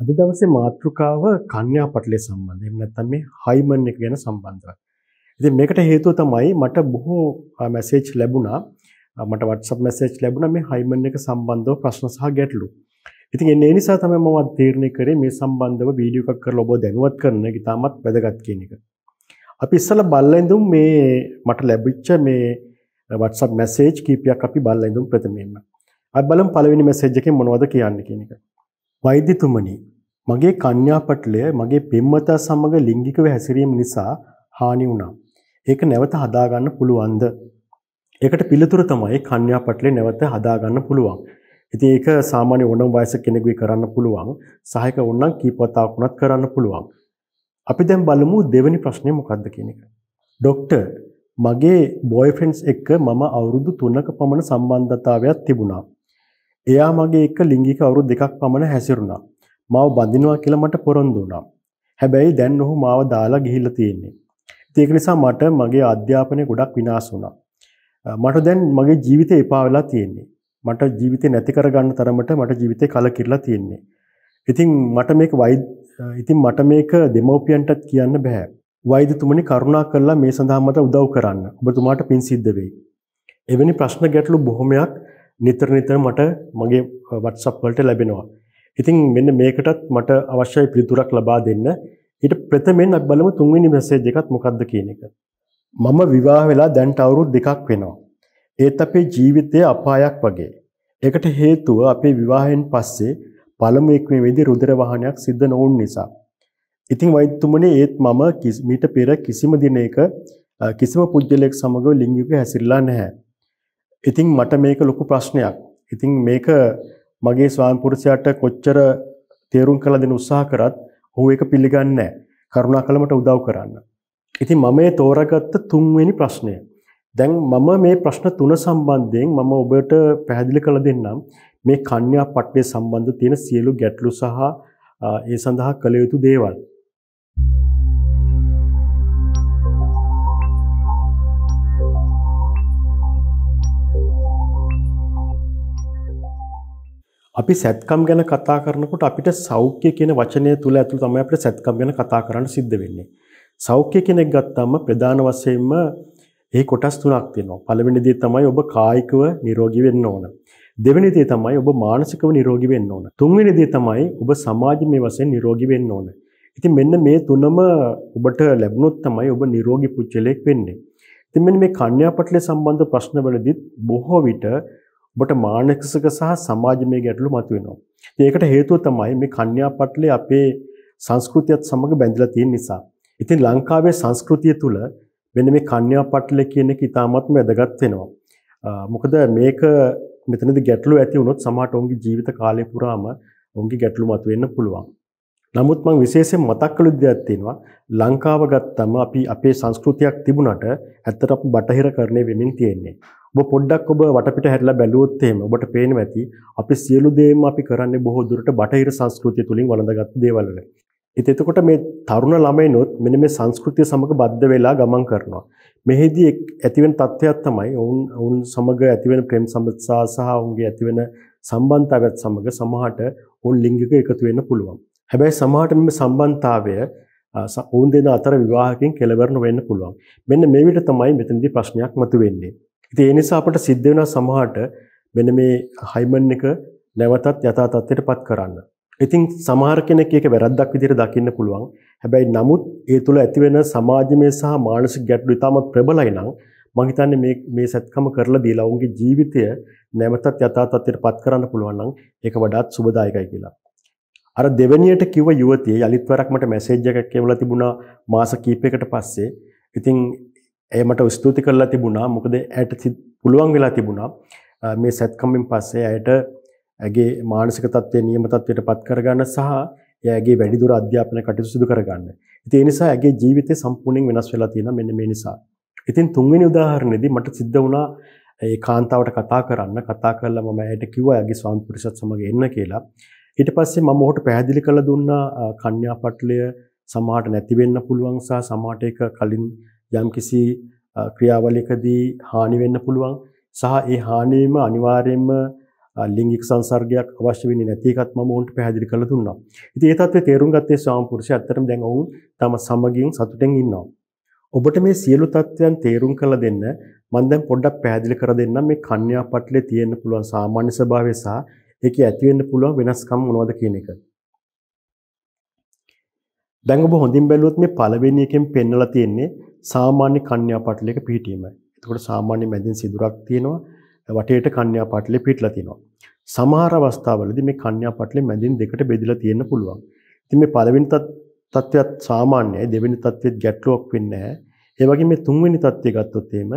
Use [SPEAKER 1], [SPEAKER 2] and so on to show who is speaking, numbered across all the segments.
[SPEAKER 1] අද දවසේ මාතෘකාව කන්‍යා පටලේ සම්බන්ධ. එහෙම නැත්නම් මේ හයිමන් එක ගැන සම්බන්ධව. ඉතින් මේකට හේතුව තමයි මට බොහෝ මැසේජ් ලැබුණා. මට WhatsApp මැසේජ් ලැබුණා මේ හයිමන් එක සම්බන්ධව ප්‍රශ්න සහ ගැටලු. ඉතින් ඒ නිසා තමයි මම තීරණය කරේ මේ සම්බන්ධව වීඩියෝ එකක් කරලා ඔබ දැනුවත් කරන එක ඉතාමත් වැදගත් කියන එක. අපි ඉස්සලා බලලා ඉඳන් මේ මට ලැබිච්ච මේ WhatsApp මැසේජ් කීපයක් අපි බලලා ඉඳන් ප්‍රථමයෙන්ම. අපි බලමු පළවෙනි මැසේජ් එකෙන් මොනවද කියන්නේ කියන එක. වෛද්‍යතුමනි මගේ කන්‍යා පටලය මගේ පෙම්වතා සමග ලිංගිකව හැසිරීම නිසා හානි වුණා. ඒක නැවත හදාගන්න පුළුවන්ද? ඒකට පිළිතුර තමයි කන්‍යා පටලය නැවත හදාගන්න පුළුවන්. ඉතින් ඒක සාමාන්‍ය ඕනම වයසක කෙනෙකුයි කරන්න පුළුවන්. සහායක වුණනම් කීප වතාවක් වුණත් කරන්න පුළුවන්. අපි දැන් බලමු දෙවෙනි ප්‍රශ්නේ මොකක්ද කියන එක. ડોක්ටර් මගේ බොයෆ්‍රෙන්ඩ්ස් එක්ක මම අවුරුදු 3ක පමණ සම්බන්ධතාවයක් තිබුණා. එයා මගේ එක්ක ලිංගික අවුරුදු දෙකක් පමණ හැසිරුණා. මාව බඳිනවා කියලා මට පොරොන්දු වුණා. හැබැයි දැන් ඔහු මාව දාලා ගිහිල්ලා තියෙන්නේ. ඒක නිසා මට මගේ අධ්‍යාපනය ගොඩක් විනාශ වුණා. මට දැන් මගේ ජීවිතේ එපා වෙලා තියෙන්නේ. මට ජීවිතේ නැති කරගන්න තරමට මට ජීවිතේ කලකිරලා තියෙන්නේ. ඉතින් මට මේක වෛද්‍ය ඉතින් මට මේක දෙමව්පියන්ටත් කියන්න බෑ. වෛද්‍යතුමනි කරුණා කරලා මේ සඳහා මට උදව් කරන්න. ඔබතුමාට පින් සිද්ධ වෙයි. එවැනි ප්‍රශ්න ගැටලු බොහොමයක් නිතර නිතර මට මගේ WhatsApp වලට ලැබෙනවා. ඉතින් මෙන්න මේකටත් මට අවශ්‍ය පිළිතුරක් ලබා දෙන්න. ඊට ප්‍රථමයෙන් අපි බලමු තුන්වෙනි මැසේජ් එකත් මොකක්ද කියන එක. මම විවාහ වෙලා දැන්ට අවුරුදු දෙකක් වෙනවා. ඒත් අපේ ජීවිතය අපායක් වගේ. ඒකට හේතුව අපේ විවාහයෙන් පස්සේ පළමු එක්වීමේදී රුධිර වහනයක් සිද්ධ නොවුන් නිසා. ඉතින් වෛද්‍යතුමනි ඒත් මම මීට පෙර කිසිම දිනයක කිසිම පුජ්‍යලයක් සමග ලිංගික හැසිරලා නැහැ. ඉතින් මට මේක ලොකු ප්‍රශ්නයක්. ඉතින් මේක මගේ ස්වාමිපුරුෂයාට කොච්චර තේරුම් කරලා දෙන්න උත්සාහ කරත් ඔහු ඒක පිළිගන්නේ නැහැ. කරුණාකර මට උදව් කරන්න. ඉතින් මම මේ තෝරාගත්ත තුන්වෙනි ප්‍රශ්නය. දැන් මම මේ ප්‍රශ්න තුන සම්බන්ධයෙන් මම ඔබට පැහැදිලි කළ දෙන්නම් මේ කන්‍යා පට්ටය සම්බන්ධ තියෙන සියලු ගැටලු සහ ඒ සඳහා කළ යුතු දේවල්. අපි සැත්කම් ගැන කතා කරනකොට අපිට සෞඛ්‍ය කියන වචනය තුළ ඇතුළ තමයි අපිට සැත්කම් ගැන කතා කරන්න සිද්ධ වෙන්නේ. සෞඛ්‍ය කෙනෙක් ගත්තාම ප්‍රධාන වශයෙන්ම ඒ කොටස් තුනක් තියෙනවා. පළවෙනි දේ තමයි ඔබ කායිකව නිරෝගී වෙන්න ඕන. දෙවෙනි දේ තමයි ඔබ මානසිකව නිරෝගී වෙන්න ඕන. තුන්වෙනි දේ තමයි ඔබ සමාජීය වශයෙන් නිරෝගී වෙන්න ඕන. ඉතින් මෙන්න මේ තුනම ඔබට ලැබුණොත් තමයි ඔබ නිරෝගී පුද්ගලයෙක් වෙන්නේ. ඉතින් මෙන්න මේ කන්‍යාපටලය සම්බන්ධ ප්‍රශ්නවලදීත් බොහෝ විට ඔබට මානසික සහ සමාජීය ගැටලු මතුවෙනවා. ඒකට හේතුව තමයි මේ කන්‍යා පටලේ අපේ සංස්කෘතියත් සමග බැඳලා තියෙන නිසා. ඉතින් ලංකාවේ සංස්කෘතිය තුළ මෙන්න මේ කන්‍යා පටල කියන එක ඉතාමත්ම වැදගත් වෙනවා. මොකද මේක මෙතනදී ගැටලු ඇති වුණොත් සමහරට ඔවුන්ගේ ජීවිත කාලය පුරාම ඔවුන්ගේ ගැටලු මතුවෙන්න පුළුවන්. නමුත් මම විශේෂයෙන් මතක් කළ දෙයක් තියෙනවා ලංකාව ගත්තම අපි අපේ සංස්කෘතියක් තිබුණට ඇත්තට අපි බටහිර කරණය වෙමින් තියෙන්නේ. ඔබ පොඩ්ඩක් ඔබ වටපිට හැරිලා බැලුවොත් එහෙම ඔබට පේනවා ඇති අපි සියලු දේම අපි කරන්නේ බොහෝ දුරට බටහිර සංස්කෘතිය තුලින් වළඳගත් දේවල් වල. ඉතින් එතකොට මේ තරුණ ළමයිනොත් මෙන්න මේ සංස්කෘතිය සමග බද්ධ වෙලා ගමන් කරනවා. මෙහිදී ඇතිවෙන තත්ත්වයක් තමයි ඔවුන් ඔවුන් සමග ඇතිවෙන ප්‍රේම සම්බන්ධතා සහ ඔවුන්ගේ ඇතිවෙන සම්බන්ධතාවත් සමග සමහරට ඔවුන් ලිංගික එකතු වෙන්න පුළුවන්. හැබැයි සමහරට මේ සම්බන්ධතාවය ඔවුන් දෙන අතර විවාහකින් කෙලවරන වෙන්න පුළුවන්. මෙන්න මේ විදිහට තමයි මෙතනදී ප්‍රශ්නයක් මතුවෙන්නේ. ඉතින් ඒ නිසා අපට සිද්ධ වෙන සමහරට මෙන්න මේ හයිමන් එක නැවතත් යථා තත්ත්වයටපත් කරන්න. ඉතින් සමහර කෙනෙක් ඒක වැරද්දක් විදිහට දකින්න පුළුවන්. හැබැයි නමුත් ඒ තුළ ඇතිවෙන සමාජමය සහ මානසික ගැටලු ඉතාමත් ප්‍රබලයි නම් මම හිතන්නේ මේ මේ සත්කම කරලා දීලා ඔවුන්ගේ ජීවිතය නැවතත් යථා තත්ත්වයටපත් කරන්න පුළුවන් නම් ඒක වඩාත් සුබදායකයි කියලා. අර දෙවැනියට කිව්ව යුවතිය යලිත්වරක් මට මැසේජ් එකක් කියවලා තිබුණා මාස කීපයකට පස්සේ. ඉතින් එය මට ස්තුති කරලා තිබුණා. මොකද ඇයට පුළුවන් වෙලා තිබුණා මේ සැත්කම්ෙන් පස්සේ ඇයට ඇගේ මානසික තත්ත්වය නියම තත්ත්වයට පත් කරගන්න සහ ඇගේ වැඩිදුර අධ්‍යාපන කටයුතු සිදු කරගන්න. ඉතින් ඒ නිසා ඇගේ ජීවිතේ සම්පූර්ණයෙන් වෙනස් වෙලා තියෙනවා මෙන්න මේ නිසා. ඉතින් තුන්වෙනි උදාහරණෙදි මට සිද්ධ වුණා ඒ කාන්තාවට කතා කරන්න කතා කරලා මම ඇයට කිව්වා ඇගේ ස්වාමි පුරුෂත් සමග එන්න කියලා. ඊට පස්සේ මම ඔහුට පැහැදිලි කළ දුන්නා කන්‍යාපට්ලය සමහරට නැති වෙන්න පුළුවන් සහ සමහරට ඒක කලින් යම්කිසි ක්‍රියාවලියකදී හානි වෙන්න පුළුවන් සහ ඒ හානි වීම අනිවාර්යයෙන්ම ලිංගික සංසර්ගයක් අවශ්‍ය වෙන්නේ නැති එකත් මම ඔවුන්ට පැහැදිලි කරලා දුන්නා. ඉතින් ඒ தත්ත්වය තේරුම් ගත්තේ ස්වාම පුරුෂය ඇත්තටම දැන් ඔවුන් තම සමගින් සතුටෙන් ඉන්නවා. ඔබට මේ සියලු தත්ත්වයන් තේරුම් කරලා දෙන්න මම දැන් පොඩ්ඩක් පැහැදිලි කර දෙන්නම් මේ කන්‍යාපට්ලේ තියෙන්න පුළුවන් සාමාන්‍ය ස්වභාවය සහ ඒකේ ඇති වෙන්න පුළුවන් වෙනස්කම් මොනවද කියන එක. දැන් ඔබ හොඳින් බැලුවොත් මේ පළවෙනි එකෙන් පෙන්වලා තියෙන්නේ සාමාන්‍ය කන්‍යා පටලයක පිහිටීමයි. එතකොට සාමාන්‍ය මැදින් සිදුරක් තියෙනවා වටේට කන්‍යා පටලෙ පිහිටලා තියෙනවා. සමහර අවස්ථාවලදී මේ කන්‍යා පටලෙ මැදින් දෙකට බෙදිලා තියෙන්න පුළුවන්. ඉතින් මේ පළවෙනි තත්ත්වයත් සාමාන්‍යයි දෙවෙනි තත්ත්වෙත් ගැටලුවක් වෙන්නේ නැහැ. ඒ වගේ මේ තුන්වෙනි තත්ත්වය ගත්තොත් එහෙම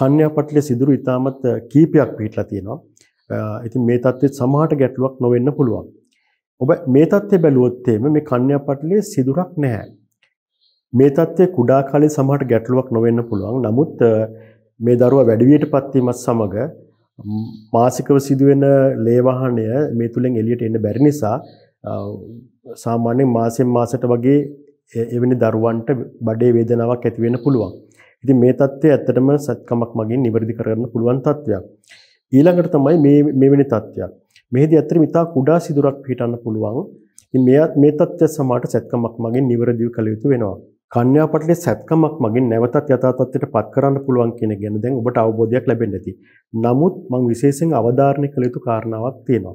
[SPEAKER 1] කන්‍යා පටලේ සිදුරු ඉතාමත් කීපයක් පිටලා තියෙනවා. ඉතින් මේ தත්ත්වෙත් සමහරට ගැටලුවක් නොවෙන්න පුළුවන්. ඔබ මේ தත්ත්වය බැලුවොත් මේ කන්‍යාපටලයේ සිදුරක් නැහැ. මේ தත්ත්වය කුඩා කාලේ සමහරට ගැටලුවක් නොවෙන්න පුළුවන්. නමුත් මේ දරුවා වැඩිවියටපත් වීමත් සමග මාසිකව සිදුවෙන ලේ වහණය මේ තුලින් එළියට එන්න බැරි නිසා සාමාන්‍යයෙන් මාසෙන් මාසට වගේ එවැනි දරුවන්ට බඩේ වේදනාවක් ඇති වෙන්න පුළුවන්. ඉතින් මේ தත්ත්වය ඇත්තටම සත්කමක් මගින් නිවැරදි කරගන්න පුළුවන් තත්ත්වයක්. ඊළඟට තමයි මේ මෙවැනි තත්ත්වයක්. මෙහිදී ඇත්තටම ඉතා කුඩා සිදුරක් පිටන්න පුළුවන්. ඉතින් මෙයත් මේ තත්ත්වය සමාට සැත්කමක් මගින් නිවැරදිව කළ යුතු වෙනවා. කන්‍යාපටලේ සැත්කමක් මගින් නැවතත් යථා තත්ත්වයට පත් කරන්න පුළුවන් කියන ගැන දැන් ඔබට අවබෝධයක් ලැබෙන්න ඇති. නමුත් මම විශේෂයෙන් අවධාරණය කළ යුතු කාරණාවක් තියෙනවා.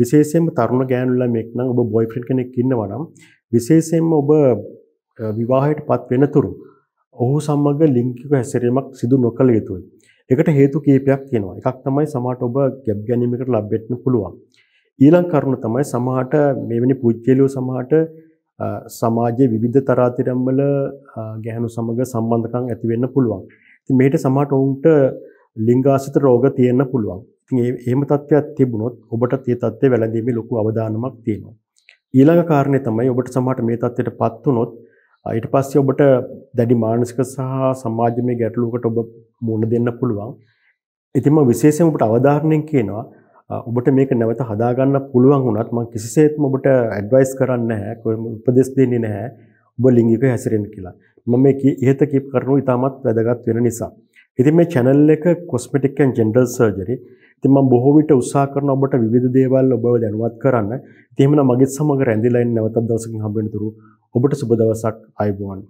[SPEAKER 1] විශේෂයෙන්ම තරුණ ගෑනු ළමෙක් නම් ඔබ බොයිෆ්‍රෙන්ඩ් කෙනෙක් ඉන්නවා නම් විශේෂයෙන්ම ඔබ විවාහයට පත් වෙනතුරු ඔහු සමග ලිංගික හැසිරීමක් සිදු නොකළ යුතුයි. ඒකට හේතු කීපයක් තියෙනවා. එකක් තමයි සමහරට ඔබ ගැබ් ගැනීමකට ලබ වෙන්න පුළුවන්. ඊළඟ කරුණ තමයි සමහරට මෙවැනි පුජ්‍යලියෝ සමහරට සමාජයේ විවිධ තරාතිරම් වල ගැහණු සමග සම්බන්ධකම් ඇති වෙන්න පුළුවන්. ඉතින් මේකට සමහරට උන්ට ලිංගාසිත රෝග තියෙන්න පුළුවන්. ඉතින් එහෙම තත්ත්වයක් තිබුණොත් ඔබට tie තත්ත්වය වැළඳීමේ ලොකු අවදානමක් තියෙනවා. ඊළඟ කාරණේ තමයි ඔබට සමහරට මේ තත්ත්වයටපත් වුණොත් ඊට පස්සේ ඔබට දැඩි මානසික සහ සමාජමය ගැටලුවකට ඔබ මුහුණ දෙන්න පුළුවන්. ඉතින්ම විශේෂයෙන් ඔබට අවධාරණයෙන් කියනවා ඔබට මේක නැවත හදාගන්න පුළුවන් වුණත් මම කිසිසේත්ම ඔබට ඇඩ්වයිස් කරන්නේ නැහැ කොහොම උපදෙස් දෙන්නේ නැහැ ඔබ ලිංගිකව හැසිරෙන්න කියලා. මම මේ ඉහත කීප කරනු ඉතාමත් වැදගත් වෙන නිසා. ඉතින් මේ channel එක cosmetic and genital surgery. ඉතින් මම බොහෝ විට උත්සාහ කරන ඔබට විවිධ දේවල් ඔබව දැනුවත් කරන්න. ඉතින් එහෙමනම් මගෙත් සමග රැඳිලා ඉන්න නැවතත් දවසකින් හම්බ වෙනතුරු ඔබට සුබ දවසක් අයබෝන්.